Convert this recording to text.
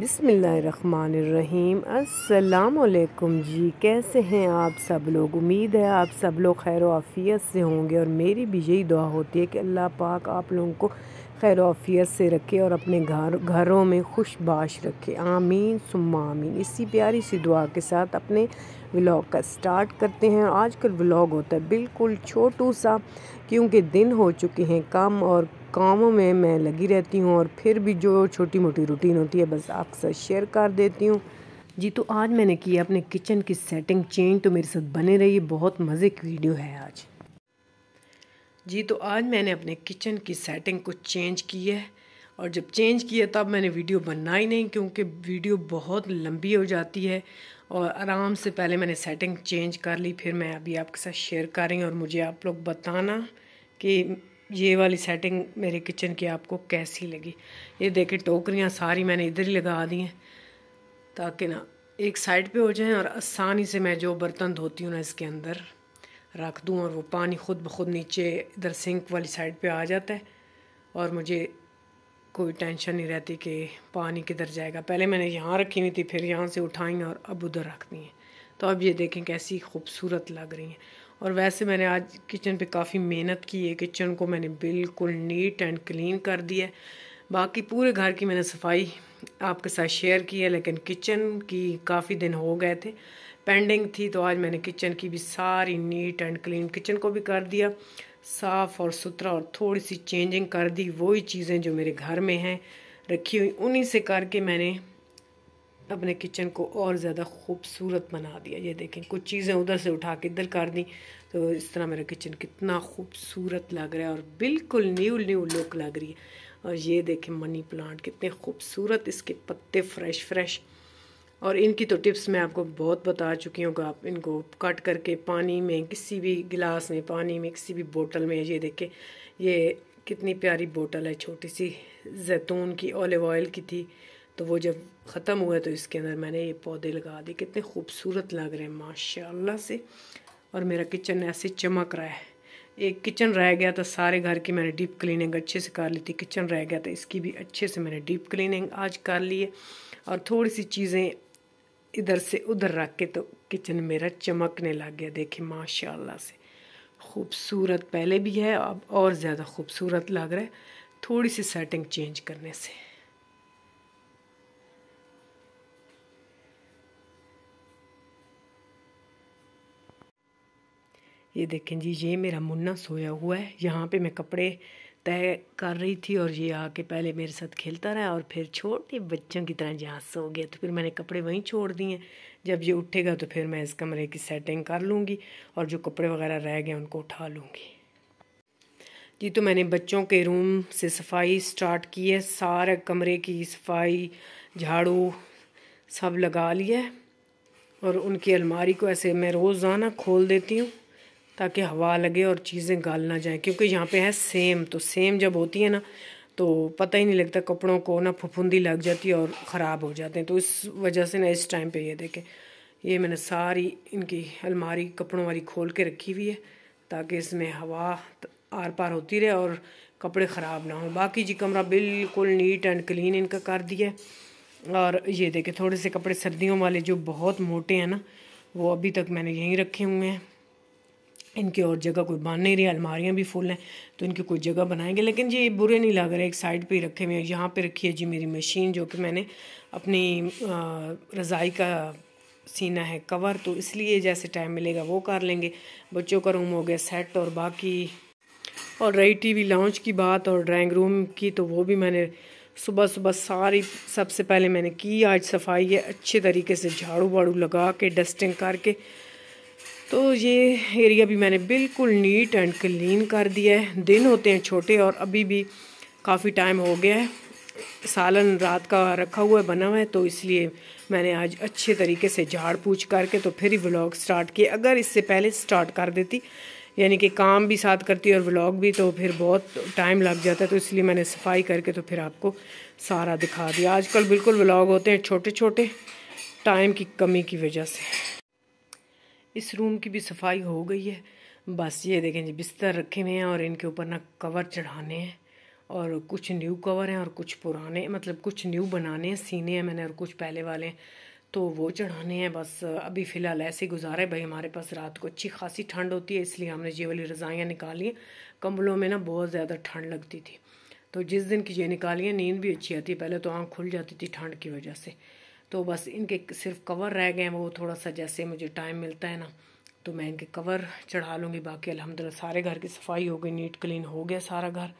बिसमीम् अल्लाम जी कैसे हैं आप सब लोग उम्मीद है आप सब लोग खैर आफ़ियत से होंगे और मेरी भी यही दुआ होती है कि अल्लाह पाक आप लोगों को खैर आफ़ियत से रखे और अपने घर घरों में खुशबाश रखे आमीन आमीन इसी प्यारी सी दुआ के साथ अपने व्लॉग का स्टार्ट करते हैं आजकल व्लॉग होता है बिल्कुल छोटू सा क्योंकि दिन हो चुके हैं काम और कामों में मैं लगी रहती हूँ और फिर भी जो छोटी मोटी रूटीन होती है बस अक्सर शेयर कर देती हूँ जी तो आज मैंने किया अपने किचन की सेटिंग चेंज तो मेरे साथ बने रही बहुत मज़े की वीडियो है आज जी तो आज मैंने अपने किचन की सेटिंग को चेंज की है और जब चेंज किया तब मैंने वीडियो बनना ही नहीं क्योंकि वीडियो बहुत लंबी हो जाती है और आराम से पहले मैंने सेटिंग चेंज कर ली फिर मैं अभी आपके साथ शेयर कर रही हूँ और मुझे आप लोग बताना कि ये वाली सेटिंग मेरे किचन की आपको कैसी लगी ये देखें टोकरियाँ सारी मैंने इधर ही लगा दी हैं ताकि ना एक साइड पे हो जाएं और आसानी से मैं जो बर्तन धोती हूँ ना इसके अंदर रख दूँ और वो पानी ख़ुद ब खुद नीचे इधर सिंक वाली साइड पर आ जाता है और मुझे कोई टेंशन नहीं रहती कि पानी किधर जाएगा पहले मैंने यहाँ रखी हुई थी फिर यहाँ से उठाई और अब उधर रख दी हैं तो अब ये देखें कैसी खूबसूरत लग रही हैं और वैसे मैंने आज किचन पे काफ़ी मेहनत की है किचन को मैंने बिल्कुल नीट एंड क्लीन कर दिया है बाकी पूरे घर की मैंने सफाई आपके साथ शेयर की है लेकिन किचन की काफ़ी दिन हो गए थे पेंडिंग थी तो आज मैंने किचन की भी सारी नीट एंड क्लीन किचन को भी कर दिया साफ़ और सुथरा और थोड़ी सी चेंजिंग कर दी वही चीज़ें जो मेरे घर में हैं रखी हुई उन्हीं से करके मैंने अपने किचन को और ज़्यादा खूबसूरत बना दिया ये देखें कुछ चीज़ें उधर से उठा के इधर कर दी तो इस तरह मेरा किचन कितना खूबसूरत लग रहा है और बिल्कुल न्यू न्यू लुक लग रही है और ये देखें मनी प्लांट कितने खूबसूरत इसके पत्ते फ्रेश फ्रेश और इनकी तो टिप्स मैं आपको बहुत बता चुकी हूँ आप इनको कट करके पानी में किसी भी गिलास में पानी में किसी भी बोतल में ये देखें ये कितनी प्यारी बोतल है छोटी सी जैतून की ऑलिव ऑयल की थी तो वो जब ख़त्म हुआ तो इसके अंदर मैंने ये पौधे लगा दिए कितने खूबसूरत लग रहे हैं माशाला से और मेरा किचन ऐसे चमक रहा है एक किचन रह गया था सारे घर की मैंने डीप क्लीनिंग अच्छे से कर ली थी किचन रह गया था इसकी भी अच्छे से मैंने डीप क्लीनिंग आज कर ली है और थोड़ी सी चीज़ें इधर से उधर रख के तो किचन मेरा चमकने लग गया देखे माशाल्लाह से खूबसूरत पहले भी है अब और ज़्यादा खूबसूरत लग रहा है थोड़ी सी सेटिंग चेंज करने से ये देखें जी ये मेरा मुन्ना सोया हुआ है यहाँ पे मैं कपड़े तय कर रही थी और ये आके पहले मेरे साथ खेलता रहा और फिर छोड़ दिए बच्चों की तरह जहाँ सो गया तो फिर मैंने कपड़े वहीं छोड़ दिए जब ये उठेगा तो फिर मैं इस कमरे की सेटिंग कर लूँगी और जो कपड़े वगैरह रह गए उनको उठा लूँगी जी तो मैंने बच्चों के रूम से सफाई स्टार्ट की है सारे कमरे की सफाई झाड़ू सब लगा लिया और उनकी अलमारी को ऐसे मैं रोज़ाना खोल देती हूँ ताकि हवा लगे और चीज़ें गाल ना जाएँ क्योंकि यहाँ पे है सेम तो सेम जब होती है ना तो पता ही नहीं लगता कपड़ों को ना फफूंदी लग जाती है और ख़राब हो जाते हैं तो इस वजह से ना इस टाइम पे ये देखें ये मैंने सारी इनकी अलमारी कपड़ों वाली खोल के रखी हुई है ताकि इसमें हवा आर पार होती रहे और कपड़े ख़राब ना हों बाकी जी कमरा बिल्कुल नीट एंड क्लीन इनका कर दिया और ये देखें थोड़े से कपड़े सर्दियों वाले जो बहुत मोटे हैं ना वो अभी तक मैंने यहीं रखे हुए हैं इनकी और जगह कोई बांध नहीं रही अलमारियाँ भी फुल हैं तो इनकी कोई जगह बनाएंगे लेकिन जी बुरे नहीं लग रहे एक साइड पे ही रखे हुए यहाँ पे रखी है जी मेरी मशीन जो कि मैंने अपनी रज़ाई का सीना है कवर तो इसलिए जैसे टाइम मिलेगा वो कर लेंगे बच्चों का रूम हो गया सेट और बाकी और रही टीवी लाउंज की बात और ड्राइंग रूम की तो वो भी मैंने सुबह सुबह सारी सबसे पहले मैंने की आज सफाई है अच्छे तरीके से झाड़ू वाड़ू लगा के डस्टिंग करके तो ये एरिया भी मैंने बिल्कुल नीट एंड क्लीन कर दिया है दिन होते हैं छोटे और अभी भी काफ़ी टाइम हो गया है सालन रात का रखा हुआ है बना हुआ है तो इसलिए मैंने आज अच्छे तरीके से झाड़ पूछ करके तो फिर ही व्लॉग स्टार्ट किए अगर इससे पहले स्टार्ट कर देती यानी कि काम भी साथ करती और व्लॉग भी तो फिर बहुत टाइम लग जाता है तो इसलिए मैंने सफाई करके तो फिर आपको सारा दिखा दिया आजकल बिल्कुल व्लॉग होते हैं छोटे छोटे टाइम की कमी की वजह से इस रूम की भी सफाई हो गई है बस ये देखें जी बिस्तर रखे हुए हैं और इनके ऊपर ना कवर चढ़ाने हैं और कुछ न्यू कवर हैं और कुछ पुराने मतलब कुछ न्यू बनाने हैं सीने हैं मैंने और कुछ पहले वाले हैं तो वो चढ़ाने हैं बस अभी फ़िलहाल ऐसे गुजारे भाई हमारे पास रात को अच्छी खासी ठंड होती है इसलिए हमने ये वाली रज़ाइयाँ निकाली कम्बलों में ना बहुत ज़्यादा ठंड लगती थी तो जिस दिन की ये है नींद भी अच्छी आती है पहले तो आँख खुल जाती थी ठंड की वजह से तो बस इनके सिर्फ कवर रह गए हैं वो थोड़ा सा जैसे मुझे टाइम मिलता है ना तो मैं इनके कवर चढ़ा लूँगी बाकी अलहमदिल्ला सारे घर की सफाई हो गई नीट क्लीन हो गया सारा घर